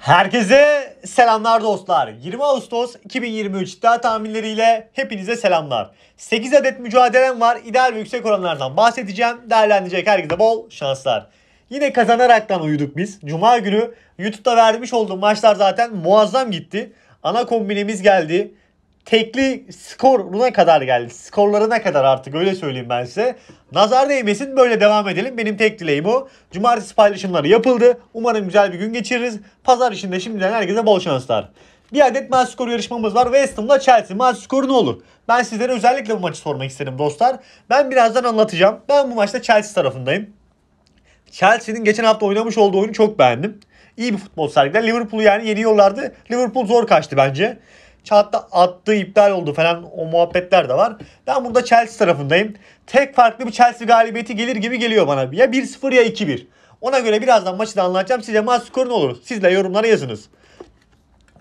Herkese selamlar dostlar. 20 Ağustos 2023 iddia tahminleriyle hepinize selamlar. 8 adet mücadelem var. İdeal ve yüksek oranlardan bahsedeceğim. Değerlendirecek herkese bol şanslar. Yine kazanaraktan uyuduk biz. Cuma günü YouTube'da vermiş olduğum maçlar zaten muazzam gitti. Ana kombinemiz geldi tekli skoruna kadar geldi. Skorlarına kadar artık öyle söyleyeyim ben size. Nazar değmesin böyle devam edelim. Benim tek dileğim o. Cumartesi paylaşımları yapıldı. Umarım güzel bir gün geçiririz. Pazar işinde şimdiden herkese bol şanslar. Bir adet maç skoru yarışmamız var. West Ham'la Chelsea. Maç skoru ne olur? Ben sizlere özellikle bu maçı sormak isterim dostlar. Ben birazdan anlatacağım. Ben bu maçta Chelsea tarafındayım. Chelsea'nin geçen hafta oynamış olduğu oyunu çok beğendim. İyi bir futbol sergiler. Liverpool'u yani yeniyorlardı. Liverpool zor kaçtı bence. Hatta attığı iptal oldu falan o muhabbetler de var. Ben burada Chelsea tarafındayım. Tek farklı bir Chelsea galibiyeti gelir gibi geliyor bana. Ya 1-0 ya 2-1. Ona göre birazdan maçı da anlatacağım. Size maç skoru ne olur? Siz de yorumlara yazınız.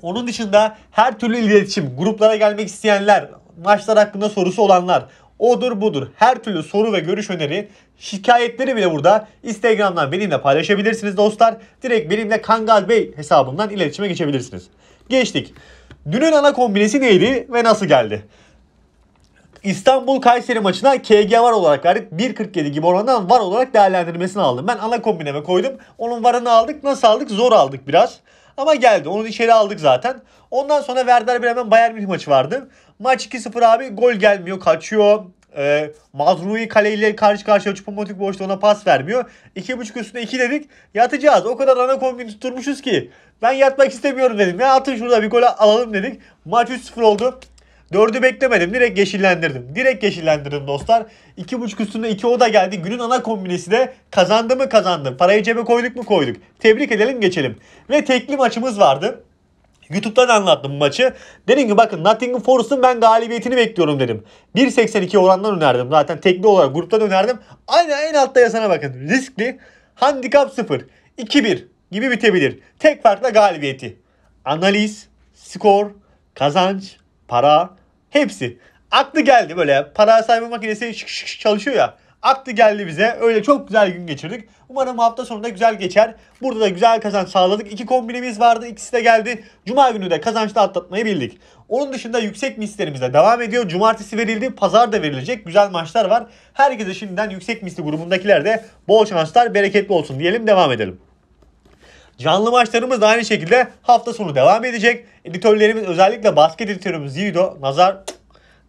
Onun dışında her türlü iletişim, gruplara gelmek isteyenler, maçlar hakkında sorusu olanlar, odur budur her türlü soru ve görüş öneri, şikayetleri bile burada Instagram'dan benimle paylaşabilirsiniz dostlar. Direkt benimle Kangal Bey hesabından iletişime geçebilirsiniz. Geçtik. Dünün ana kombinesi neydi ve nasıl geldi? İstanbul Kayseri maçına KG var olarak verdik. 1.47 gibi orandan var olarak değerlendirmesini aldım. Ben ana kombineme koydum. Onun varını aldık. Nasıl aldık? Zor aldık biraz. Ama geldi. Onu içeri aldık zaten. Ondan sonra Werder Bremen Bayern Münih maçı vardı. Maç 2-0 abi. Gol gelmiyor. Kaçıyor. E, Mazrui Kale ile karşı karşıya Çupamotik boşta ona pas vermiyor. 2.5 üstüne 2 dedik. Yatacağız. O kadar ana kombin tutturmuşuz ki. Ben yatmak istemiyorum dedim. Ya atın şurada bir gol alalım dedik. Maç 3-0 oldu. 4'ü beklemedim. Direkt yeşillendirdim. Direkt yeşillendirdim dostlar. 2.5 üstünde 2 o da geldi. Günün ana kombinisi de kazandı mı kazandı. Parayı cebe koyduk mu koyduk. Tebrik edelim geçelim. Ve tekli maçımız vardı. YouTube'dan anlattım maçı. Dedim ki bakın Nottingham Forest'ın ben galibiyetini bekliyorum dedim. 1.82 orandan önerdim. Zaten tekli olarak gruptan önerdim. Aynı en altta yazana bakın. Riskli. Handikap 0. 2-1 gibi bitebilir. Tek farkla galibiyeti. Analiz, skor, kazanç, para hepsi. Aklı geldi böyle para sayma makinesi şık şık çalışıyor ya. Aktı geldi bize. Öyle çok güzel gün geçirdik. Umarım hafta sonunda güzel geçer. Burada da güzel kazanç sağladık. İki kombinimiz vardı. İkisi de geldi. Cuma günü de kazançla atlatmayı bildik. Onun dışında yüksek mislerimiz de devam ediyor. Cumartesi verildi. Pazar da verilecek. Güzel maçlar var. Herkese şimdiden yüksek misli grubundakiler de bol şanslar, bereketli olsun diyelim. Devam edelim. Canlı maçlarımız da aynı şekilde hafta sonu devam edecek. Editörlerimiz özellikle basket editörümüz Yiğido Nazar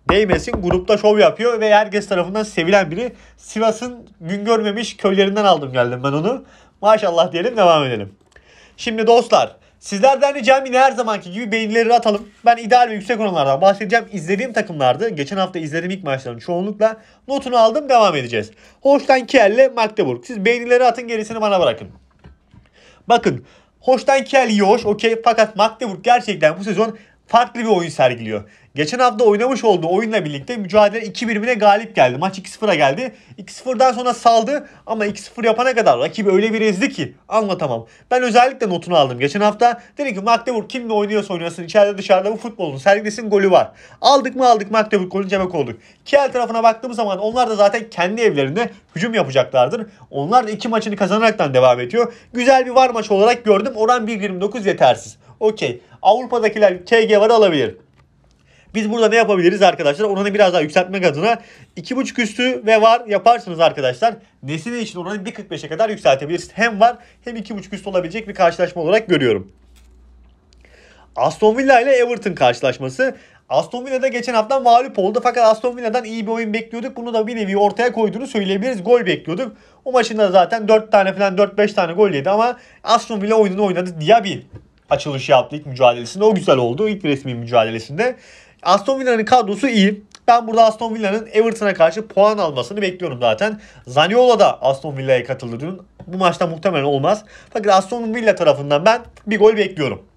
değmesin grupta şov yapıyor ve herkes tarafından sevilen biri. Sivas'ın gün görmemiş köylerinden aldım geldim ben onu. Maşallah diyelim devam edelim. Şimdi dostlar sizlerden ricam yine her zamanki gibi beğenileri atalım. Ben ideal ve yüksek oranlardan bahsedeceğim. İzlediğim takımlardı. Geçen hafta izlediğim ilk maçların çoğunlukla notunu aldım devam edeceğiz. Hoştan Kiel'le Magdeburg. Siz beğenileri atın gerisini bana bırakın. Bakın Hoştan Kiel iyi hoş okey fakat Magdeburg gerçekten bu sezon farklı bir oyun sergiliyor. Geçen hafta oynamış olduğu oyunla birlikte mücadele 2 birimine galip geldi. Maç 2-0'a geldi. 2-0'dan sonra saldı ama 2-0 yapana kadar rakibi öyle bir ezdi ki anlatamam. Ben özellikle notunu aldım. Geçen hafta dedim ki Magdeburg kimle oynuyorsa oynasın içeride dışarıda bu futbolun sergilesin golü var. Aldık mı aldık Magdeburg golünü cemek olduk. Kiel tarafına baktığım zaman onlar da zaten kendi evlerinde hücum yapacaklardır. Onlar da iki maçını kazanaraktan devam ediyor. Güzel bir var maç olarak gördüm. Oran 1.29 yetersiz. Okey. Avrupa'dakiler KG var alabilir. Biz burada ne yapabiliriz arkadaşlar? Oranı biraz daha yükseltmek adına 2.5 üstü ve var yaparsınız arkadaşlar. Nesine için oranı 1.45'e kadar yükseltebilirsiniz. Hem var hem 2.5 üstü olabilecek bir karşılaşma olarak görüyorum. Aston Villa ile Everton karşılaşması. Aston Villa'da geçen hafta mağlup oldu fakat Aston Villa'dan iyi bir oyun bekliyorduk. Bunu da bir nevi ortaya koyduğunu söyleyebiliriz. Gol bekliyorduk. O maçında zaten 4 tane falan 4-5 tane gol yedi ama Aston Villa oyununu oynadı. Diaby açılışı yaptı ilk mücadelesinde. O güzel oldu ilk resmi mücadelesinde. Aston Villa'nın kadrosu iyi. Ben burada Aston Villa'nın Everton'a karşı puan almasını bekliyorum zaten. Zaniola da Aston Villa'ya katıldı dün. Bu maçta muhtemelen olmaz. Fakat Aston Villa tarafından ben bir gol bekliyorum.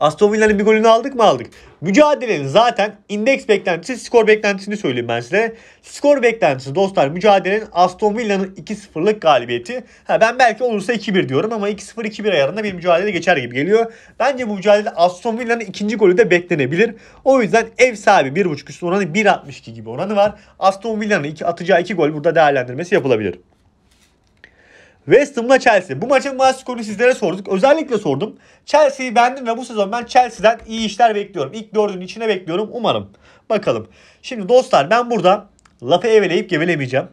Aston Villa'nın bir golünü aldık mı aldık. Mücadelenin zaten indeks beklentisi skor beklentisini söyleyeyim ben size. Skor beklentisi dostlar mücadelenin Aston Villa'nın 2-0'lık galibiyeti. Ha, ben belki olursa 2-1 diyorum ama 2-0-2-1 ayarında bir mücadele geçer gibi geliyor. Bence bu mücadele Aston Villa'nın ikinci golü de beklenebilir. O yüzden ev sahibi 1.5 üstü oranı 1.62 gibi oranı var. Aston Villa'nın iki atacağı 2 gol burada değerlendirmesi yapılabilir. West Ham'la Chelsea. Bu maçın maç skorunu sizlere sorduk. Özellikle sordum. Chelsea'yi beğendim ve bu sezon ben Chelsea'den iyi işler bekliyorum. İlk dördünün içine bekliyorum. Umarım. Bakalım. Şimdi dostlar ben burada lafı eveleyip gevelemeyeceğim.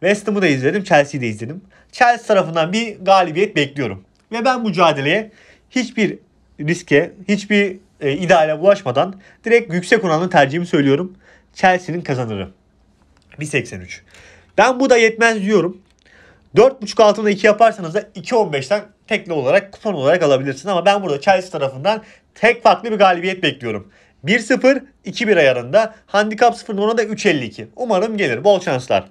West Ham'ı da izledim. Chelsea'yi de izledim. Chelsea tarafından bir galibiyet bekliyorum. Ve ben mücadeleye hiçbir riske, hiçbir e, ideale bulaşmadan direkt yüksek oranlı tercihimi söylüyorum. Chelsea'nin kazanırı. 1.83. Ben bu da yetmez diyorum. 4.5 altında 2 yaparsanız da 2.15'ten tekli olarak kupon olarak alabilirsin. Ama ben burada Chelsea tarafından tek farklı bir galibiyet bekliyorum. 1-0 2-1 ayarında. Handikap 0 ona da 3.52. Umarım gelir. Bol şanslar.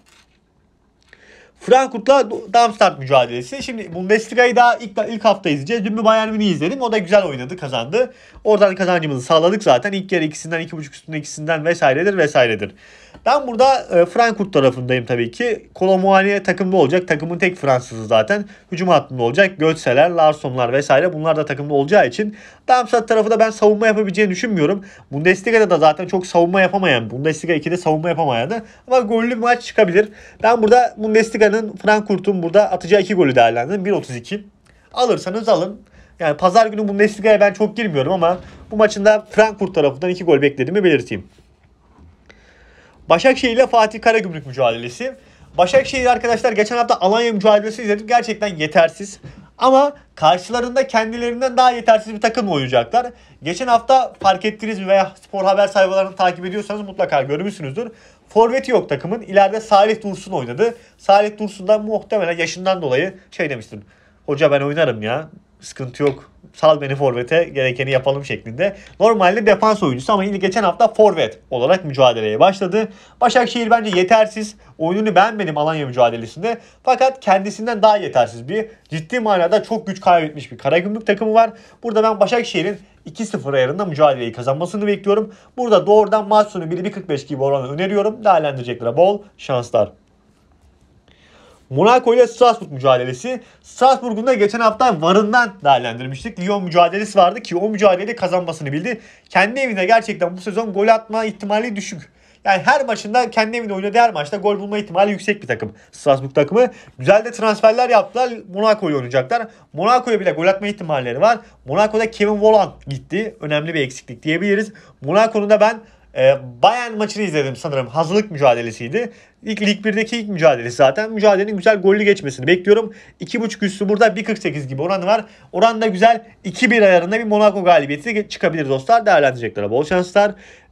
Frankfurt'la Darmstadt mücadelesi. Şimdi Bundesliga'yı daha ilk, ilk hafta izleyeceğiz. Dün bir Bayern Münih'i izledim. O da güzel oynadı, kazandı. Oradan kazancımızı sağladık zaten. İlk yarı ikisinden, iki buçuk üstünde ikisinden vesairedir vesairedir. Ben burada e, Frankfurt tarafındayım tabii ki. Kolomuani takımda olacak. Takımın tek Fransızı zaten. Hücum hattında olacak. Götseler, Larsonlar vesaire bunlar da takımda olacağı için Darmstadt tarafı da ben savunma yapabileceğini düşünmüyorum. Bundesliga'da da zaten çok savunma yapamayan, Bundesliga 2'de savunma yapamayanı ama gollü maç çıkabilir. Ben burada Bundesliga'nın Frankfurt'un burada atacağı 2 golü değerlendirdim. 1.32. Alırsanız alın. Yani pazar günü Bundesliga'ya ben çok girmiyorum ama bu maçında Frankfurt tarafından 2 gol beklediğimi belirteyim. Başakşehir ile Fatih Karagümrük mücadelesi. Başakşehir arkadaşlar geçen hafta Alanya mücadelesi izledim. Gerçekten yetersiz. Ama karşılarında kendilerinden daha yetersiz bir takım oynayacaklar. Geçen hafta fark ettiniz mi veya spor haber sayfalarını takip ediyorsanız mutlaka görmüşsünüzdür. Forveti yok takımın. İleride Salih Dursun oynadı. Salih Dursun'dan muhtemelen yaşından dolayı şey demiştim. Hoca ben oynarım ya. Sıkıntı yok sal beni forvete gerekeni yapalım şeklinde. Normalde defans oyuncusu ama yine geçen hafta forvet olarak mücadeleye başladı. Başakşehir bence yetersiz. Oyununu beğenmedim Alanya mücadelesinde. Fakat kendisinden daha yetersiz bir ciddi manada çok güç kaybetmiş bir Karagümrük takımı var. Burada ben Başakşehir'in 2-0 ayarında mücadeleyi kazanmasını bekliyorum. Burada doğrudan maç sonu 1-1.45 gibi oranı öneriyorum. Değerlendireceklere bol şanslar. Monaco ile Strasbourg mücadelesi. Strasbourg'un da geçen hafta varından değerlendirmiştik. Lyon mücadelesi vardı ki o mücadeleyi kazanmasını bildi. Kendi evinde gerçekten bu sezon gol atma ihtimali düşük. Yani her maçında kendi evinde oynadığı her maçta gol bulma ihtimali yüksek bir takım. Strasbourg takımı. Güzel de transferler yaptılar. Monaco'yu oynayacaklar. Monaco'ya bile gol atma ihtimalleri var. Monaco'da Kevin Voland gitti. Önemli bir eksiklik diyebiliriz. Monaco'nun da ben e, Bayern maçını izledim sanırım. Hazırlık mücadelesiydi. İlk Lig 1'deki ilk mücadelesi zaten. Mücadelenin güzel gollü geçmesini bekliyorum. 2.5 üstü burada 1.48 gibi oranı var. Oran da güzel 2-1 ayarında bir Monaco galibiyeti çıkabilir dostlar. Değerlendirecekler. Bol şanslar.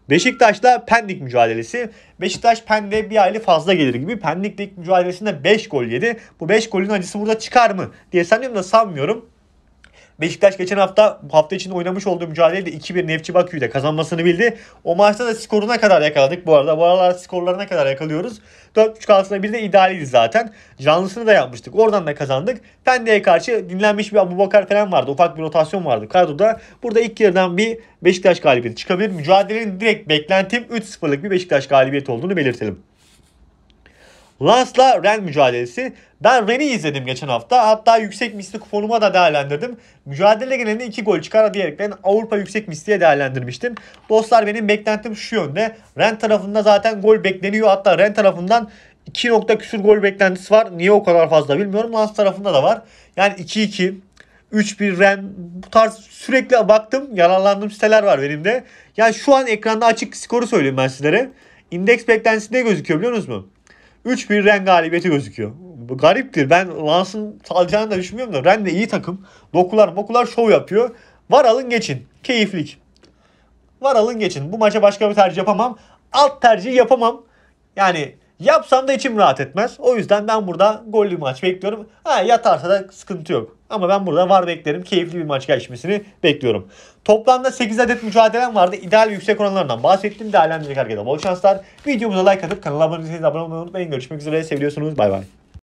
Beşiktaş'la Pendik mücadelesi. Beşiktaş Pendik'e bir aile fazla gelir gibi. Pendik'le ilk mücadelesinde 5 gol yedi. Bu 5 golün acısı burada çıkar mı diye sanıyorum da sanmıyorum. Beşiktaş geçen hafta hafta içinde oynamış olduğu mücadelede 2-1 Nefçi Bakü'yü de kazanmasını bildi. O maçta da skoruna kadar yakaladık bu arada. Bu aralar skorlarına kadar yakalıyoruz. 4.5 altında bir de idealiydi zaten. Canlısını da yapmıştık. Oradan da kazandık. Pendik'e karşı dinlenmiş bir Abu Abubakar falan vardı. Ufak bir rotasyon vardı kadroda. Burada ilk yarıdan bir Beşiktaş galibiyeti çıkabilir. Mücadelenin direkt beklentim 3-0'lık bir Beşiktaş galibiyeti olduğunu belirtelim. Lance'la Ren mücadelesi. Ben Ren'i izledim geçen hafta. Hatta yüksek misli kuponuma da değerlendirdim. Mücadele genelinde 2 gol çıkar diyerekten Avrupa yüksek misliye değerlendirmiştim. Dostlar benim beklentim şu yönde. Ren tarafında zaten gol bekleniyor. Hatta Ren tarafından 2 nokta küsür gol beklentisi var. Niye o kadar fazla bilmiyorum. Lance tarafında da var. Yani 2-2, 3-1 Ren bu tarz sürekli baktım. Yararlandığım siteler var benim de. Yani şu an ekranda açık skoru söyleyeyim ben sizlere. İndeks beklentisi ne gözüküyor biliyor musunuz? 3-1 Ren galibiyeti gözüküyor. Gariptir. Ben Lans'ın alacağını da düşünmüyorum da Ren de iyi takım. Dokular bokular şov yapıyor. Var alın geçin. Keyiflik. Var alın geçin. Bu maça başka bir tercih yapamam. Alt tercih yapamam. Yani Yapsam da içim rahat etmez. O yüzden ben burada gollü maç bekliyorum. Ha yatarsa da sıkıntı yok. Ama ben burada var beklerim. Keyifli bir maç geçmesini bekliyorum. Toplamda 8 adet mücadelem vardı. İdeal yüksek oranlarından bahsettim. Değerlendirecek herkese bol şanslar. Videomuza like atıp kanala abone değilseniz abone olmayı unutmayın. Görüşmek üzere. Seviyorsunuz. Bay bay.